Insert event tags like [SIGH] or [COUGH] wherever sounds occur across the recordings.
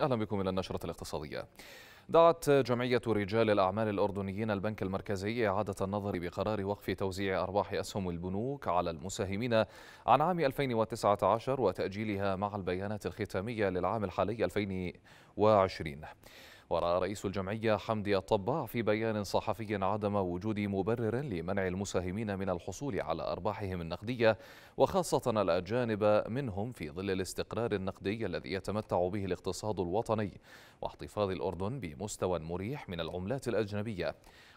أهلا بكم إلى النشرة الاقتصادية دعت جمعية رجال الأعمال الأردنيين البنك المركزي إعادة النظر بقرار وقف توزيع أرباح أسهم البنوك على المساهمين عن عام 2019 وتأجيلها مع البيانات الختامية للعام الحالي 2020 ورأى رئيس الجمعية حمدي الطباع في بيان صحفي عدم وجود مبرر لمنع المساهمين من الحصول على أرباحهم النقدية وخاصة الأجانب منهم في ظل الاستقرار النقدي الذي يتمتع به الاقتصاد الوطني واحتفاظ الأردن بمستوى مريح من العملات الأجنبية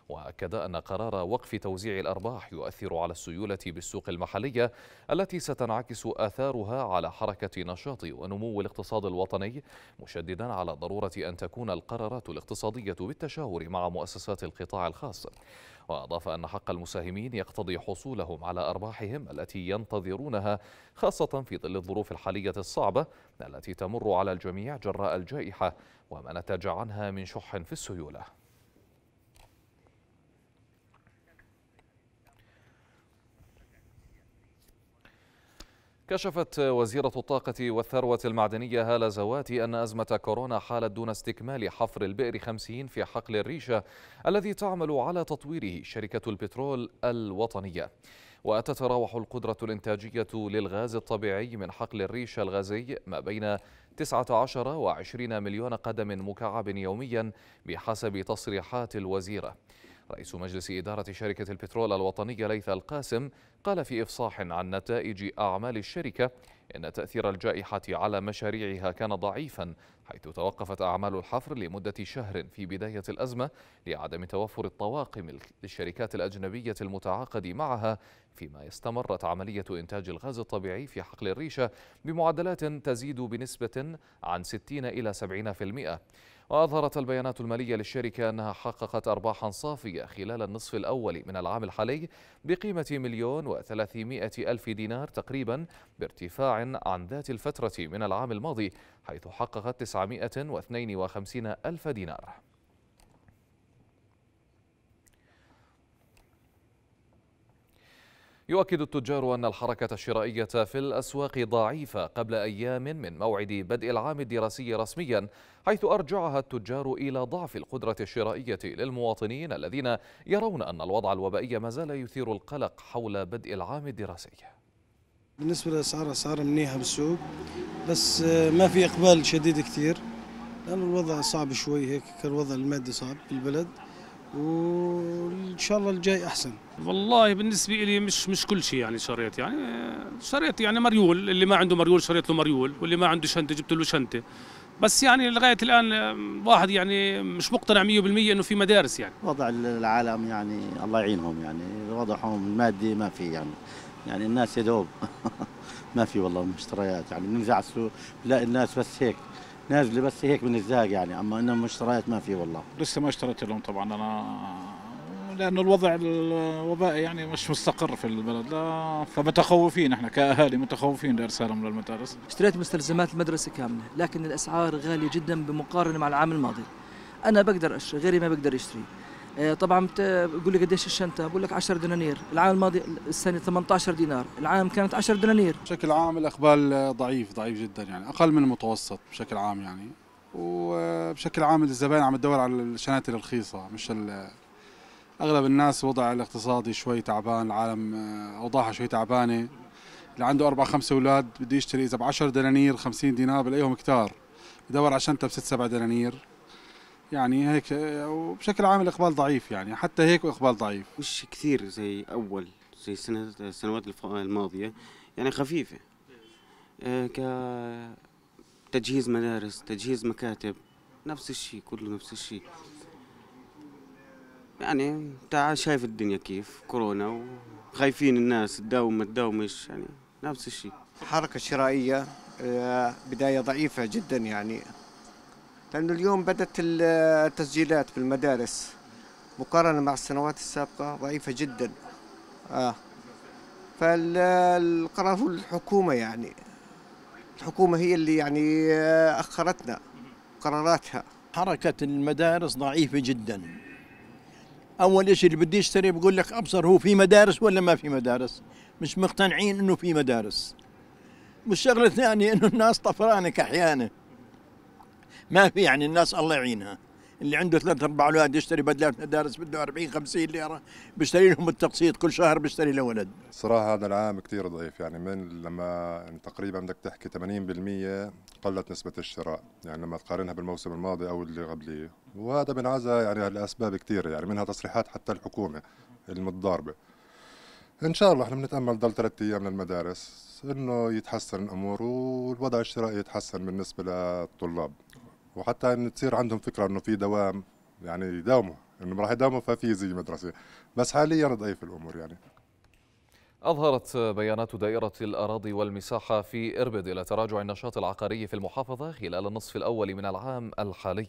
واكد ان قرار وقف توزيع الارباح يؤثر على السيوله بالسوق المحليه التي ستنعكس اثارها على حركه نشاط ونمو الاقتصاد الوطني مشددا على ضروره ان تكون القرارات الاقتصاديه بالتشاور مع مؤسسات القطاع الخاص واضاف ان حق المساهمين يقتضي حصولهم على ارباحهم التي ينتظرونها خاصه في ظل الظروف الحاليه الصعبه التي تمر على الجميع جراء الجائحه وما نتج عنها من شح في السيوله كشفت وزيرة الطاقة والثروة المعدنية هالة زواتي أن أزمة كورونا حالت دون استكمال حفر البئر 50 في حقل الريشة الذي تعمل على تطويره شركة البترول الوطنية وتتراوح القدرة الإنتاجية للغاز الطبيعي من حقل الريشة الغازي ما بين 19 و 20 مليون قدم مكعب يوميا بحسب تصريحات الوزيرة رئيس مجلس إدارة شركة البترول الوطنية ليث القاسم قال في إفصاح عن نتائج أعمال الشركة إن تأثير الجائحة على مشاريعها كان ضعيفا حيث توقفت أعمال الحفر لمدة شهر في بداية الأزمة لعدم توفر الطواقم للشركات الأجنبية المتعاقد معها فيما استمرت عملية إنتاج الغاز الطبيعي في حقل الريشة بمعدلات تزيد بنسبة عن 60 إلى 70% وأظهرت البيانات المالية للشركة أنها حققت أرباحا صافية خلال النصف الأول من العام الحالي بقيمة مليون وثلاثمائة ألف دينار تقريبا بارتفاع عن ذات الفترة من العام الماضي حيث حققت 952 ألف دينار يؤكد التجار أن الحركة الشرائية في الأسواق ضعيفة قبل أيام من موعد بدء العام الدراسي رسميا حيث أرجعها التجار إلى ضعف القدرة الشرائية للمواطنين الذين يرون أن الوضع الوبائي ما زال يثير القلق حول بدء العام الدراسي بالنسبة للأسعار أسعار منيحة بالسوق بس آه، ما في إقبال شديد كثير لأن الوضع صعب شوي هيك الوضع المادي صعب بالبلد وإن شاء الله الجاي أحسن والله بالنسبة لي مش مش كل شيء يعني شريت يعني آه، شريت يعني مريول اللي ما عنده مريول شريت له مريول واللي ما عنده شنطة جبت له شنطة بس يعني لغايه الان واحد يعني مش مقتنع 100% انه في مدارس يعني وضع العالم يعني الله يعينهم يعني وضعهم المادي ما في يعني يعني الناس يدوب [LAUGHS] ما في والله مشتريات يعني بننزع على السوق بنلاقي الناس بس هيك نازله بس هيك من الزاق يعني اما انه مشتريات ما في والله لسه ما اشتريت لهم طبعا انا لأن الوضع الوبائي يعني مش مستقر في البلد لا فمتخوفين احنا كأهالي متخوفين لإرسالهم للمدارس اشتريت مستلزمات المدرسة كاملة لكن الأسعار غالية جدا بمقارنة مع العام الماضي أنا بقدر أشتري غيري ما بقدر يشتري آه، طبعا بقول لي قديش الشنطه بقول لك 10 دنانير العام الماضي السنه 18 دينار العام كانت 10 دنانير بشكل عام الاقبال ضعيف ضعيف جدا يعني اقل من المتوسط بشكل عام يعني وبشكل آه، عام الزبائن عم تدور على الشنات الرخيصه مش اغلب الناس وضع الاقتصادي شوي تعبان العالم آه، اوضاعها شوي تعبانه اللي عنده اربع خمسه اولاد بده يشتري اذا ب 10 دنانير 50 دينار بلاقيهم كتار بدور على شنطه ب 6 7 دنانير يعني هيك آه، وبشكل عام الاقبال ضعيف يعني حتى هيك واقبال ضعيف مش كثير زي اول زي السنوات الماضيه يعني خفيفه آه، ك تجهيز مدارس تجهيز مكاتب نفس الشيء كله نفس الشيء يعني انت شايف الدنيا كيف كورونا وخايفين الناس تداوم ما تداومش يعني نفس الشيء الحركة الشرائية آه، بداية ضعيفة جدا يعني لأنه اليوم بدأت آه، التسجيلات في المدارس مقارنة مع السنوات السابقة ضعيفة جدا آه فالقرار آه، الحكومة يعني الحكومة هي اللي يعني أخرتنا قراراتها حركة المدارس ضعيفة جدا اول شيء اللي بده يشتري بقول لك ابصر هو في مدارس ولا ما في مدارس مش مقتنعين انه في مدارس والشغله الثانيه انه الناس طفرانك احيانا ما في يعني الناس الله يعينها اللي عنده ثلاث اربع اولاد يشتري بدلات مدارس بده 40 50 ليره بيشتري لهم التقسيط كل شهر بيشتري له ولد صراحه هذا العام كثير ضعيف يعني من لما تقريبا بدك تحكي 80% قلت نسبه الشراء يعني لما تقارنها بالموسم الماضي او اللي قبليه وهذا بنعزى يعني لاسباب كثيره يعني منها تصريحات حتى الحكومه المتضاربه ان شاء الله احنا بنتامل ضل ثلاث ايام للمدارس انه يتحسن الامور والوضع الشرائي يتحسن بالنسبه للطلاب وحتى ان تصير عندهم فكره انه في دوام يعني يداوموا انهم راح يداوموا ففي زي مدرسه بس حاليا ضعيف الامور يعني أظهرت بيانات دائرة الأراضي والمساحة في إربد إلى تراجع النشاط العقاري في المحافظة خلال النصف الأول من العام الحالي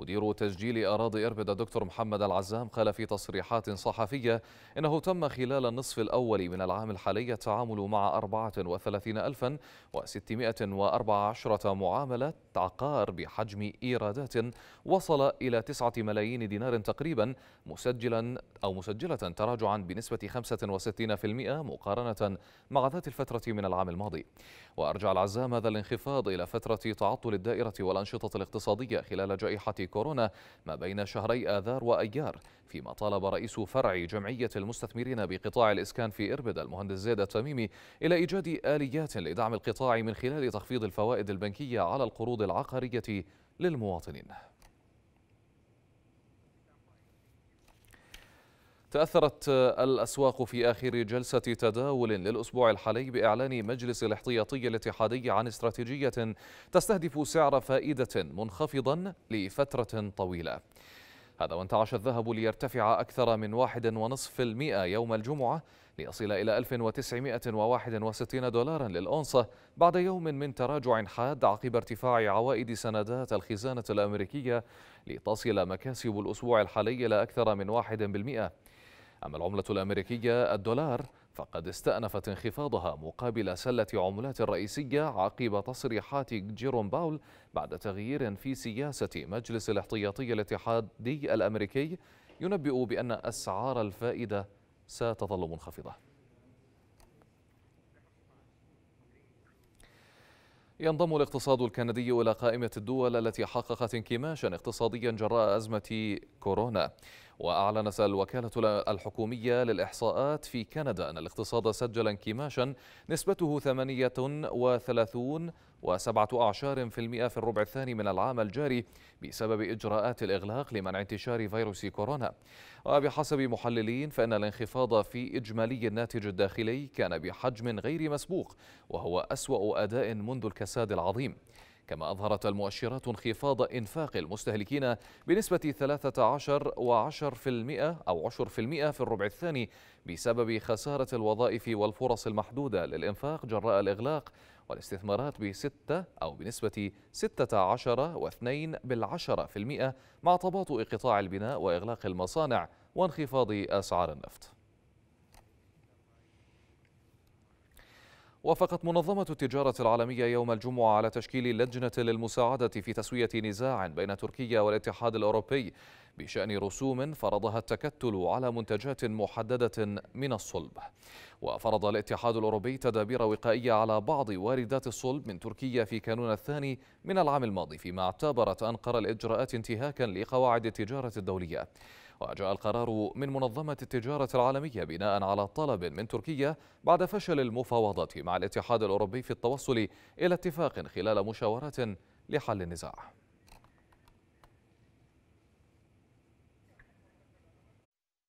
مدير تسجيل أراضي إربد الدكتور محمد العزام قال في تصريحات صحفية إنه تم خلال النصف الأول من العام الحالي التعامل مع 34614 معاملة عقار بحجم إيرادات وصل إلى 9 ملايين دينار تقريبا مسجلا أو مسجلة تراجعا بنسبة 65% مقارنة مع ذات الفترة من العام الماضي وأرجع العزام هذا الانخفاض إلى فترة تعطل الدائرة والأنشطة الاقتصادية خلال جائحة كورونا ما بين شهري آذار وأيار فيما طالب رئيس فرع جمعية المستثمرين بقطاع الإسكان في إربد المهندس زيد التميمي إلى إيجاد آليات لدعم القطاع من خلال تخفيض الفوائد البنكية على القروض العقارية للمواطنين تأثرت الأسواق في آخر جلسة تداول للأسبوع الحالي بإعلان مجلس الاحتياطي الاتحادي عن استراتيجية تستهدف سعر فائدة منخفضا لفترة طويلة هذا وانتعش الذهب ليرتفع أكثر من واحد ونصف المئة يوم الجمعة ليصل إلى 1961 دولارا للأونصة بعد يوم من تراجع حاد عقب ارتفاع عوائد سندات الخزانة الأمريكية لتصل مكاسب الأسبوع الحالي إلى أكثر من 1% أما العملة الأمريكية الدولار فقد استأنفت انخفاضها مقابل سلة عملات رئيسية عقب تصريحات جيروم باول بعد تغيير في سياسة مجلس الاحتياطي الاتحادي الأمريكي ينبئ بأن أسعار الفائدة ستظل منخفضة ينضم الاقتصاد الكندي إلى قائمة الدول التي حققت انكماشا اقتصاديا جراء أزمة كورونا وأعلنت الوكالة الحكومية للإحصاءات في كندا أن الاقتصاد سجل انكماشا نسبته 38 وسبعة أعشار في المئة في الربع الثاني من العام الجاري بسبب إجراءات الإغلاق لمنع انتشار فيروس كورونا وبحسب محللين فإن الانخفاض في إجمالي الناتج الداخلي كان بحجم غير مسبوق وهو أسوأ أداء منذ الكساد العظيم كما أظهرت المؤشرات انخفاض إنفاق المستهلكين بنسبة 13 و10% أو 10% في الربع الثاني بسبب خسارة الوظائف والفرص المحدودة للإنفاق جراء الإغلاق والاستثمارات بستة أو بنسبة 16 و2 بالعشرة في المئة مع تباطؤ قطاع البناء وإغلاق المصانع وانخفاض أسعار النفط وافقت منظمة التجارة العالمية يوم الجمعة على تشكيل لجنة للمساعدة في تسوية نزاع بين تركيا والاتحاد الأوروبي بشأن رسوم فرضها التكتل على منتجات محددة من الصلب وفرض الاتحاد الأوروبي تدابير وقائية على بعض واردات الصلب من تركيا في كانون الثاني من العام الماضي فيما اعتبرت أنقرة الإجراءات انتهاكا لقواعد التجارة الدولية وجاء القرار من منظمة التجارة العالمية بناء على طلب من تركيا بعد فشل المفاوضات مع الاتحاد الأوروبي في التوصل إلى اتفاق خلال مشاورات لحل النزاع